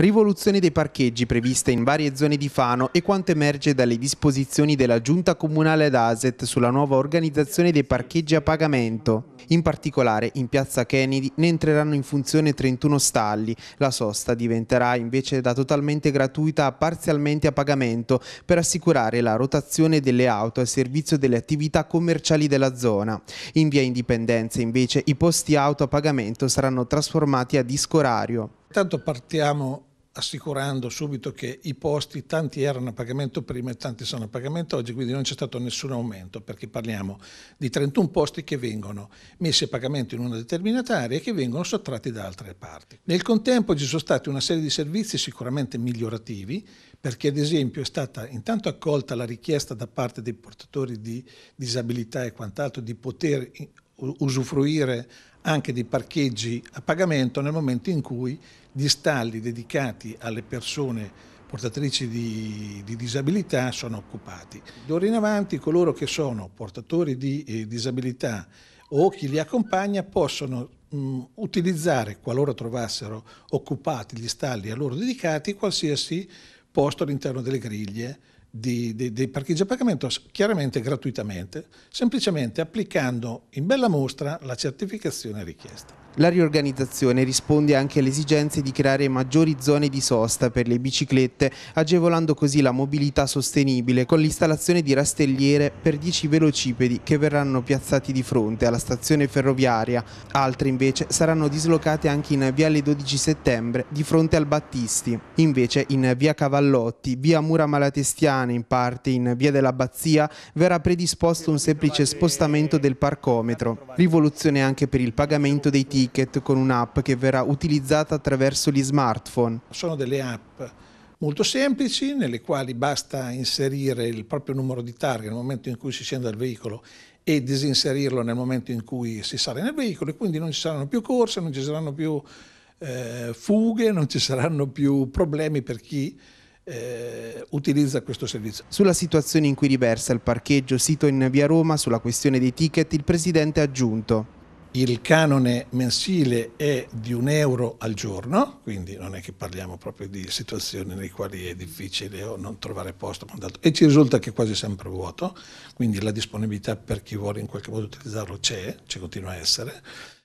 rivoluzione dei parcheggi previste in varie zone di Fano e quanto emerge dalle disposizioni della Giunta Comunale d'Aset sulla nuova organizzazione dei parcheggi a pagamento. In particolare in piazza Kennedy ne entreranno in funzione 31 stalli, la sosta diventerà invece da totalmente gratuita a parzialmente a pagamento per assicurare la rotazione delle auto al servizio delle attività commerciali della zona. In via Indipendenza invece i posti auto a pagamento saranno trasformati a disco orario. Intanto partiamo assicurando subito che i posti tanti erano a pagamento prima e tanti sono a pagamento oggi, quindi non c'è stato nessun aumento perché parliamo di 31 posti che vengono messi a pagamento in una determinata area e che vengono sottratti da altre parti. Nel contempo ci sono stati una serie di servizi sicuramente migliorativi perché ad esempio è stata intanto accolta la richiesta da parte dei portatori di disabilità e quant'altro di poter usufruire anche di parcheggi a pagamento nel momento in cui gli stalli dedicati alle persone portatrici di, di disabilità sono occupati. D'ora in avanti coloro che sono portatori di eh, disabilità o chi li accompagna possono mh, utilizzare, qualora trovassero occupati gli stalli a loro dedicati, qualsiasi posto all'interno delle griglie di, di, dei parcheggi a pagamento, chiaramente gratuitamente, semplicemente applicando in bella mostra la certificazione richiesta. La riorganizzazione risponde anche alle esigenze di creare maggiori zone di sosta per le biciclette, agevolando così la mobilità sostenibile con l'installazione di rastelliere per 10 velocipedi che verranno piazzati di fronte alla stazione ferroviaria. Altre invece saranno dislocate anche in via Le 12 Settembre di fronte al Battisti. Invece in Via Cavallotti, Via Mura Malatestiana in parte in Via dell'Abbazia verrà predisposto un semplice spostamento del parcometro. Rivoluzione anche per il pagamento dei ticket ticket con un'app che verrà utilizzata attraverso gli smartphone. Sono delle app molto semplici nelle quali basta inserire il proprio numero di targa nel momento in cui si scende dal veicolo e disinserirlo nel momento in cui si sale nel veicolo e quindi non ci saranno più corse, non ci saranno più eh, fughe, non ci saranno più problemi per chi eh, utilizza questo servizio. Sulla situazione in cui riversa il parcheggio sito in via Roma, sulla questione dei ticket, il Presidente ha aggiunto il canone mensile è di un euro al giorno, quindi non è che parliamo proprio di situazioni nelle quali è difficile o non trovare posto, e ci risulta che è quasi sempre vuoto, quindi la disponibilità per chi vuole in qualche modo utilizzarlo c'è, ci continua a essere.